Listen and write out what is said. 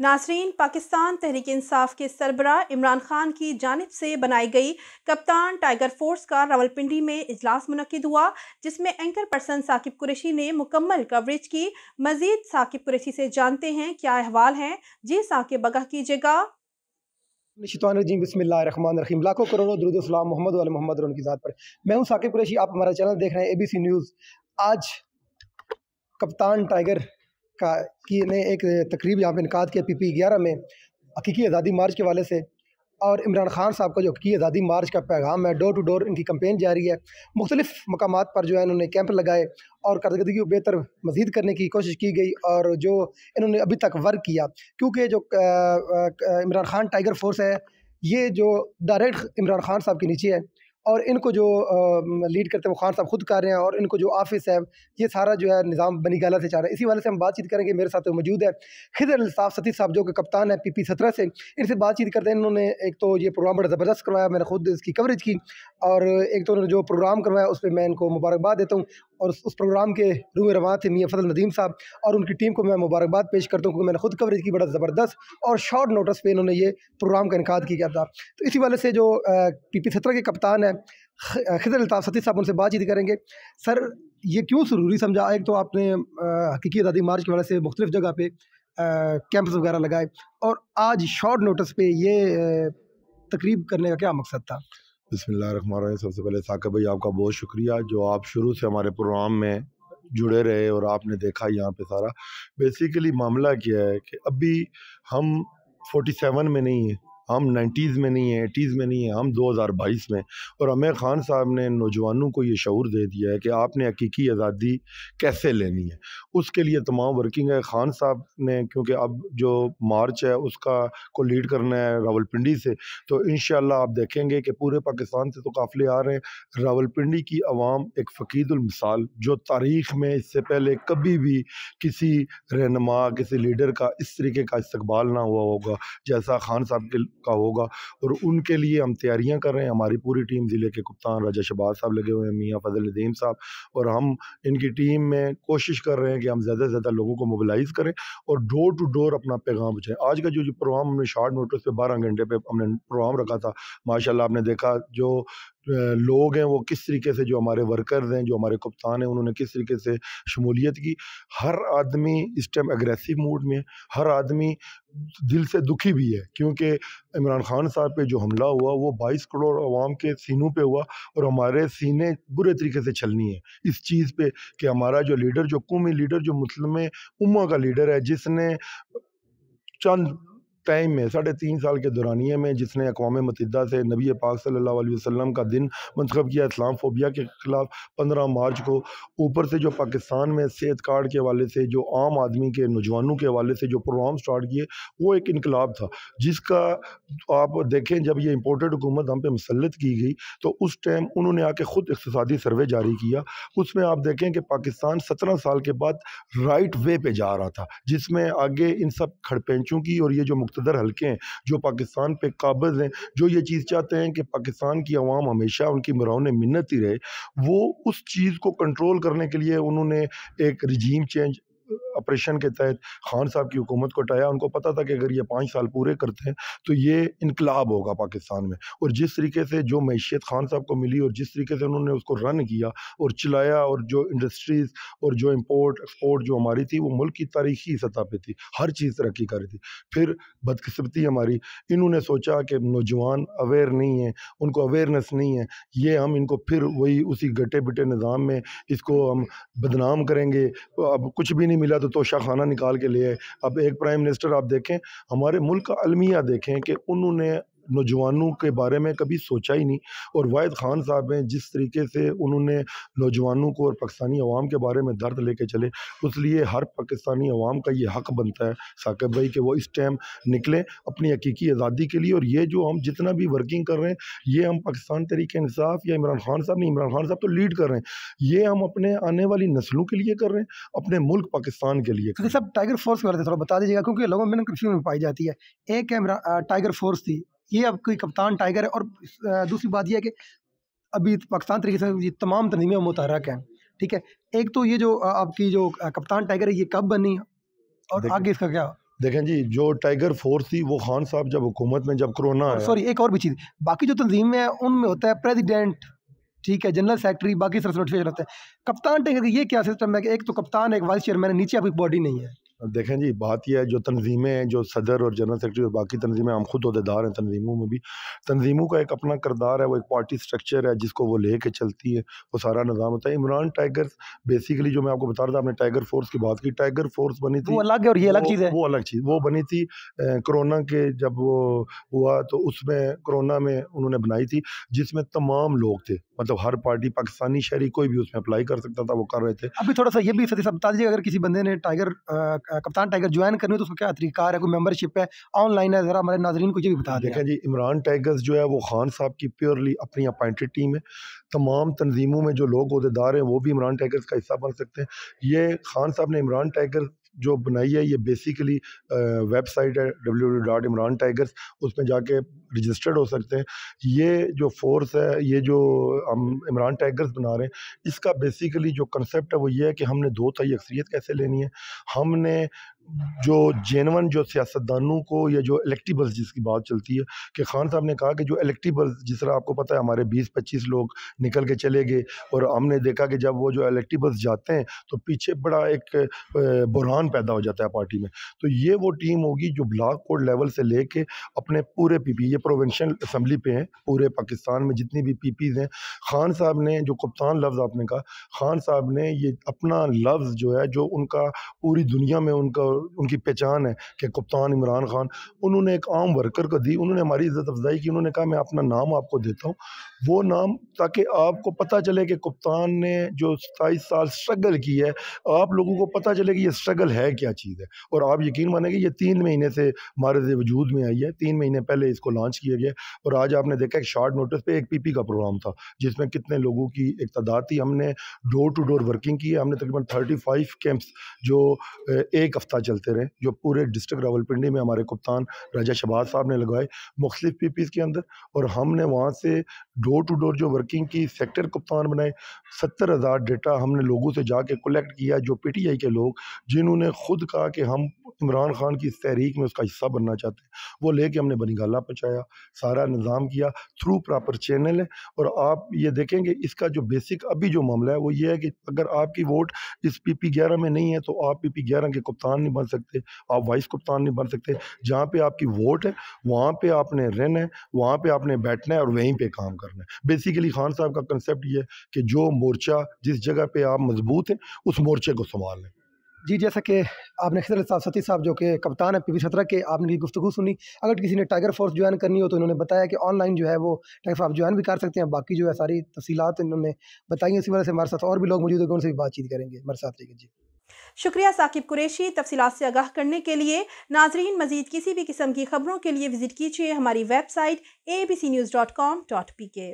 नासरीन पाकिस्तान तहरीक इंसाफ के सरबरा इमरान खान की जानब से बनाई गई कप्तान टाइगर फोर्स का रावलपिंडी में इजलास मनद हुआ जिसमें एंकर पर्सन साकिब कुरैशी ने मुकम्मल कवरेज की मजीद साकिब कुरैशी से जानते हैं क्या अहवाल हैं जी साकिब बगा कीजिएगा शैतान रजीम बसमिल्लामान रहीम लाखों करोड़ों दरुद्लाम मोहम्मद वाले मोहम्मद और उनकी ज़ात पर मैं हूं साकिब कुरैशी आप हमारा चैनल देख रहे हैं एबीसी न्यूज़ आज कप्तान टाइगर का की ने एक तकरीब यहाँ पर इनका किया पी पी ग्यारह में हकीकी आज़ादी मार्च के वाले से और इमरान खान साहब का जो हकीक़ी आज़ादी मार्च का पैगाम है डोर टू डोर इनकी कंपेन जारी है मुख्तलिफ मकाम पर जो है इन्होंने कैंप लगाए और कारदगी को बेहतर मजीद करने की कोशिश की गई और जो इन्होंने अभी तक वर्क किया क्योंकि जो इमरान खान टाइगर फोर्स है ये जो डायरेक्ट इमरान खान साहब के नीचे है और इनको जो लीड करते हैं वो खान साहब खुद कर रहे हैं और इनको जो आफिस है ये सारा जो है निज़ाम बनी गाला से चाह रहा है इसी वाले से हम बातचीत करेंगे मेरे साथ मौजूद है खिजर अलताफ़ सती साहब जो कि कप्तान है पी पी सत्रह से इनसे बातचीत करते हैं इन्होंने एक तो ये प्रोग्राम बड़ा ज़बरदस्त करवाया मैंने खुद इसकी कवरेज की और एक तो उन्होंने जो प्रोग्राम करवाया उस पर मैं इनको मुबारकबाद देता हूँ और उस, उस प्रोग्राम के रूम रवा थे मियाँ फजल नदीम साहब और उनकी टीम को मैं मुबारकबाद पेश करता हूँ क्योंकि मैंने खुद कवरेज की बड़ा ज़बरदस्त और शॉर्ट नोटिस पर इन्होंने ये प्रोग्राम का इनका किया था तो इसी वाले से जो पी पी सत्रह के कप्तान हैं खिजर अल्ताफ़ सती साहब उनसे बातचीत करेंगे सर ये क्यों ज़रूरी समझा एक तो आपने हकीकी आज़ादी मार्च की वजह से मुख्तु जगह पर कैंप्स वगैरह लगाए और आज शॉर्ट नोटिस पे ये तकरीब करने का क्या मकसद था बसमिल सबसे पहले साकब भाई आपका बहुत शुक्रिया जो आप शुरू से हमारे प्रोग्राम में जुड़े रहे और आपने देखा यहाँ पे सारा बेसिकली मामला क्या है कि अभी हम 47 में नहीं है हम नाइन्टीज़ में नहीं हैं एटीज़ में नहीं हैं हम 2022 में और आमिर ख़ान साहब ने नौजवानों को ये शूर दे दिया है कि आपने हकीकी आज़ादी कैसे लेनी है उसके लिए तमाम वर्किंग है ख़ान साहब ने क्योंकि अब जो मार्च है उसका को लीड करना है रावलपिंडी से तो इन आप देखेंगे कि पूरे पाकिस्तान से तो काफ़िले आ रहे हैं रावलपिंडी की आवाम एक फ़कीदुलमिसाल जो तारीख में इससे पहले कभी भी किसी रहनमा किसी लीडर का इस तरीके का इस्तबाल ना हुआ होगा जैसा खान साहब के का होगा और उनके लिए हम तैयारियां कर रहे हैं हमारी पूरी टीम ज़िले के कप्तान राजा शबाज साहब लगे हुए हैं मियाँ फजल नदीम साहब और हम इनकी टीम में कोशिश कर रहे हैं कि हम ज़्यादा से ज़्यादा लोगों को मोबिलाइज़ करें और डोर टू डोर अपना पैगाम पहुँचाएँ आज का जो जो प्रोग्राम हमने शॉर्ट नोटिस पर बारह घंटे पर हमने प्रोग्राम रखा था माशाला आपने देखा जो लोग हैं वो किस तरीके से जो हमारे वर्कर्स हैं जो हमारे कप्तान हैं उन्होंने किस तरीके से शमूलियत की हर आदमी इस टाइम अग्रेसिव मूड में हर आदमी दिल से दुखी भी है क्योंकि इमरान खान साहब पे जो हमला हुआ वो 22 करोड़ अवाम के सीनों पे हुआ और हमारे सीने बुरे तरीके से छलनी है इस चीज़ पे कि हमारा जो लीडर जो कौमी लीडर जो मुस्लिम उमा का लीडर है जिसने चंद टाइम में साढ़े तीन साल के दौरानिए में जिसने अकवा मतदा से नबी पाक सल्ला वसम का दिन मंतखब किया इस्लाम फोबिया के ख़िलाफ़ पंद्रह मार्च को ऊपर से जो पाकिस्तान में सेहत कार्ड के हवाले से जो आम आदमी के नौजवानों के हवाले से जो प्रोग्राम स्टार्ट किए वो एक इनकलाब था जिसका आप देखें जब ये इम्पोर्टेड हुकूमत हम पे मुसलत की गई तो उस टाइम उन्होंने आके ख़ुद इकतदी सर्वे जारी किया उसमें आप देखें कि पाकिस्तान सत्रह साल के बाद राइट वे पर जा रहा था जिसमें आगे इन सब खड़पेंचों की और ये जो मुख्तर हल्के हैं जो पाकिस्तान पर काबज़ हैं जो ये चीज़ चाहते हैं कि पाकिस्तान की आवाम हमेशा उनकी मराउन मिन्नत ही रहे वो उस चीज़ को कंट्रोल करने के लिए उन्होंने एक रिजीम चेंज ऑपरेशन के तहत खान साहब की हुकूमत को हटाया उनको पता था कि अगर ये पाँच साल पूरे करते हैं तो ये इनकलाब होगा पाकिस्तान में और जिस तरीके से जो मैशियत खान साहब को मिली और जिस तरीके से उन्होंने उसको रन किया और चलाया और जो इंडस्ट्रीज़ और जो इम्पोर्ट एक्सपोर्ट जो हमारी थी वो मुल्क की तारीखी सतह पर थी हर चीज़ तरक्की कर रही थी फिर बदकस्मती हमारी इन्होंने सोचा कि नौजवान अवेयर नहीं है उनको अवेयरनेस नहीं है ये हम इनको फिर वही उसी गटे बिटे निज़ाम में इसको हम बदनाम करेंगे अब कुछ भी नहीं मिला तो तोशा खाना निकाल के लिए अब एक प्राइम मिनिस्टर आप देखें हमारे मुल्क का अलमिया देखें कि उन्होंने नौजवानों के बारे में कभी सोचा ही नहीं और वाहिद खान साहब हैं जिस तरीके से उन्होंने नौजवानों को और पाकिस्तानी अवाम के बारे में दर्द लेके चले उस लिए हर पाकिस्तानी अवाम का ये हक बनता है साकिब भाई कि वो इस टाइम निकलें अपनी हकीकी आज़ादी के लिए और ये जो हम जितना भी वर्किंग कर रहे हैं ये हम पाकिस्तान तरीके इंसाफ या इमरान खान साहब नहीं इमरान खान साहब तो लीड कर रहे हैं ये हम अपने आने वाली नस्लों के लिए कर रहे हैं अपने मुल्क पाकिस्तान के लिए सब टाइगर फोर्स कर रहे थे थोड़ा बता दीजिएगा क्योंकि लोगों में कंफ्यूजन पाई जाती है एक टाइगर फोर्स थी ये अब कोई कप्तान टाइगर है और दूसरी बात यह है कि अभी पाकिस्तान तरीके से तमाम तनजीमें मुतहरक हैं ठीक है एक तो ये जो आपकी जो कप्तान टाइगर है ये कब बनी और आगे इसका क्या देखें जी जो टाइगर फोर्स थी वो खान साहब जब हुकूमत में जब कोरोना सॉरी एक और भी चीज़ बाकी जो तंजीमें हैं उनमें होता है प्रेसिडेंट ठीक है जनरल सेक्रेटरी बाकी सर्टिफिकेट होते हैं कप्तान टाइगर ये क्या सिस्टम है कि एक तो कप्तान एक वाइस चेयरमैन है नीचे अभी बॉडी नहीं है देखें जी बात यह है जो तनजीमें हैं जो सदर और जनरल सेक्रेटरी और बाकी तनजीमें हम खुद अहदेदार हैं तनजीमों में भी तनजीमों का एक अपना करदार है वो एक पार्टी स्ट्रक्चर है जिसको वो ले कर चलती है वो सारा निज़ाम होता है इमरान टाइगर बेसिकली जो मैं आपको बता रहा था आपने टाइगर फोर्स की बात की टाइगर फोर्स बनी थी वो अलग है और ये अलग चीज़ है वो अलग चीज़ वो बनी थी कोरोना के जब वो हुआ तो उसमें कोरोना में उन्होंने बनाई थी जिसमें तमाम लोग थे मतलब हर पार्टी पाकिस्तानी शहरी कोई भी उसमें अप्लाई कर सकता था वो कर रहे थे अभी थोड़ा सा ये भी बता दीजिए अगर किसी बंदे ने टाइगर कप्तान टाइगर ज्वाइन करनी है तो उसका क्या तरीकार है कोई मेम्बरशिप है ऑनलाइन है ज़रा हमारे नाजरन को ये भी बता दें जी इमरान टाइगर्स जो है वो खान साहब की प्योरली अपनी अपॉइंटेड टीम है तमाम तनजीमों में जो लोग अहदेदार हैं वो भी इमरान टाइगर्स का हिस्सा बन सकते हैं ये खान साहब ने इमरान टाइगर जो बनाई है ये बेसिकली वेबसाइट है W W dot Imran tigers उसमें जाके रजिस्टर्ड हो सकते हैं ये जो फोर्स है ये जो हम इमरान टाइगर्स बना रहे हैं इसका बेसिकली जो कंसेप्ट है वो ये है कि हमने दो तई अक्सरीत कैसे लेनी है हमने जो जेनवन जो सियासतदानों को या जो इलेक्टिबल जिसकी बात चलती है कि खान साहब ने कहा कि जो इलेक्टिबल जिस तरह आपको पता है हमारे 20-25 लोग निकल के चले गए और हमने देखा कि जब वो जो इलेक्टिबल्स जाते हैं तो पीछे बड़ा एक बुरहान पैदा हो जाता है पार्टी में तो ये वो टीम होगी जो ब्लाक कोड लेवल से ले कर अपने पूरे पी पी ये प्रोवेंशल असम्बली पे हैं पूरे पाकिस्तान में जितनी भी पी पीज हैं खान साहब ने जो कप्तान लफ्ज़ आपने कहा खान साहब ने ये अपना लफ्ज़ जो है जो उनका पूरी दुनिया में उनका उनकी पहचान है कि कप्तान इमरान खान उन्होंने एक आम वर्कर को दी उन्होंने हमारी इज़्ज़त अफजाई की उन्होंने कहा मैं अपना नाम आपको देता हूँ वो नाम ताकि आपको पता चले कि कप्तान ने जो सताईस साल स्ट्रगल की है आप लोगों को पता चले कि ये स्ट्रगल है क्या चीज़ है और आप यकीन मानेंगे ये तीन महीने से मारद वजूद में आई है तीन महीने पहले इसको लॉन्च किया गया और आज आपने देखा एक शॉर्ट नोटिस पे एक पीपी का प्रोग्राम था जिसमें कितने लोगों की एक तादाद थी हमने डोर टू डोर वर्किंग की है हमने तकरीबन थर्टी फाइव कैंप्स जो एक हफ्ता चलते रहे जो पूरे डिस्ट्रिक्ट रावलपिंडी में हमारे कप्तान राजा शबाज साहब ने लगाए मुख्तलिफ पीपीज के अंदर और हमने वहाँ से डोर टू डोर जो वर्किंग की सेक्टर कप्तान बनाए सत्तर हज़ार डेटा हमने लोगों से जाके कलेक्ट किया जो पी टी आई के लोग जिन्होंने खुद कहा कि हम इमरान खान की तहरीक में उसका हिस्सा बनना चाहते हैं वो लेके हमने बनीगाला पहुँचाया सारा निज़ाम किया थ्रू प्रॉपर चैनल है और आप ये देखेंगे इसका जो बेसिक अभी जो मामला है वो ये है कि अगर आपकी वोट इस पी पी ग्यारह में नहीं है तो आप पी पी ग्यारह के कप्तान नहीं बन सकते आप वाइस कप्तान नहीं बन सकते जहाँ पे आपकी वोट है वहाँ पे आपने रहना है वहाँ पे आपने बैठना है और वहीं पे काम करना है बेसिकली खान साहब का कंसेप्ट ये है कि जो मोर्चा जिस जगह पे आप मजबूत हैं उस मोर्चे को संभाल लें जी जैसा कि आपने खजर साहब सती साहब जो कि कप्तान है पी वी सत्रह के आपने की गुफ्तु सुनी अगर किसी ने टाइगर फोर्स ज्वाइन करनी हो तो इन्होंने बताया कि ऑनलाइन जो है वो टाइगर फोर्स ज्वाइन भी कर सकते हैं बाकी जो है सारी तफसीत इन्होंने बताई इसी वजह से हमारे साथ और भी लोग मौजूद होंगे उनसे भी बातचीत करेंगे हमारे साथ लेकर जी शुक्रिया साकिब कुरेशी तफसीत से आगाह करने के लिए नाजरीन मजीद किसी भी किस्म की खबरों के लिए विजिट कीजिए हमारी website A B C news dot com dot P के